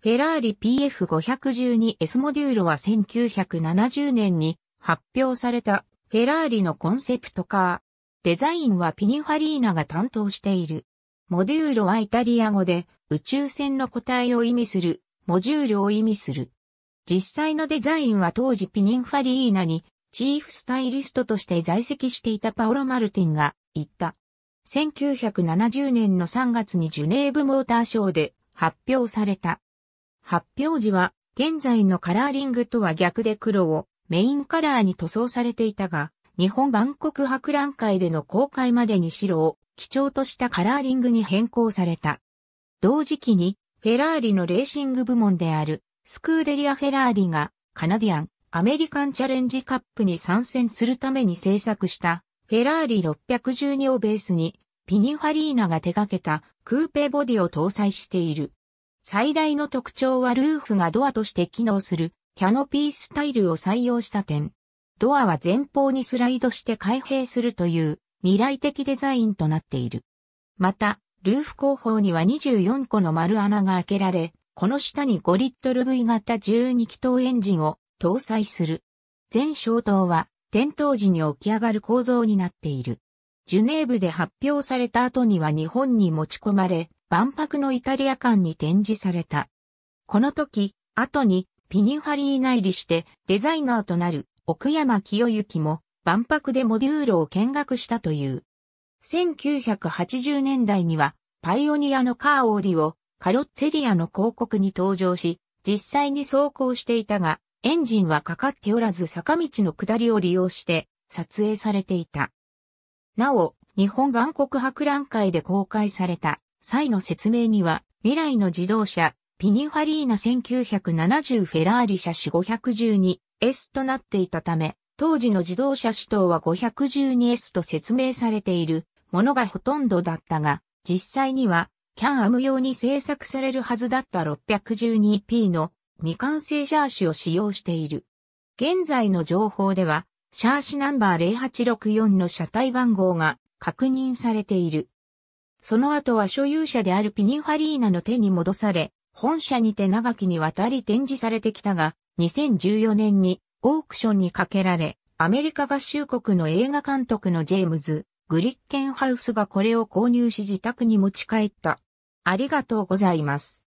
フェラーリ PF512S モデューロは1970年に発表されたフェラーリのコンセプトカー。デザインはピニファリーナが担当している。モデューロはイタリア語で宇宙船の個体を意味する、モジュールを意味する。実際のデザインは当時ピニンファリーナにチーフスタイリストとして在籍していたパオロ・マルティンが言った。1970年の3月にジュネーブモーターショーで発表された。発表時は、現在のカラーリングとは逆で黒をメインカラーに塗装されていたが、日本万国博覧会での公開までに白を基調としたカラーリングに変更された。同時期に、フェラーリのレーシング部門である、スクーデリア・フェラーリが、カナディアン、アメリカンチャレンジカップに参戦するために制作した、フェラーリ612をベースに、ピニファリーナが手掛けたクーペボディを搭載している。最大の特徴はルーフがドアとして機能するキャノピースタイルを採用した点。ドアは前方にスライドして開閉するという未来的デザインとなっている。また、ルーフ後方には24個の丸穴が開けられ、この下に5リットル V 型12気筒エンジンを搭載する。全消灯は点灯時に起き上がる構造になっている。ジュネーブで発表された後には日本に持ち込まれ、万博のイタリア館に展示された。この時、後にピニファリー内裏してデザイナーとなる奥山清行も万博でモデューロを見学したという。1980年代にはパイオニアのカーオーディをカロッツェリアの広告に登場し、実際に走行していたが、エンジンはかかっておらず坂道の下りを利用して撮影されていた。なお、日本万国博覧会で公開された際の説明には、未来の自動車、ピニファリーナ1970フェラーリ車種 512S となっていたため、当時の自動車指導は 512S と説明されているものがほとんどだったが、実際には、キャンアム用に製作されるはずだった 612P の未完成車種を使用している。現在の情報では、シャーシナンバー0864の車体番号が確認されている。その後は所有者であるピニファリーナの手に戻され、本社にて長きにわたり展示されてきたが、2014年にオークションにかけられ、アメリカ合衆国の映画監督のジェームズ・グリッケンハウスがこれを購入し自宅に持ち帰った。ありがとうございます。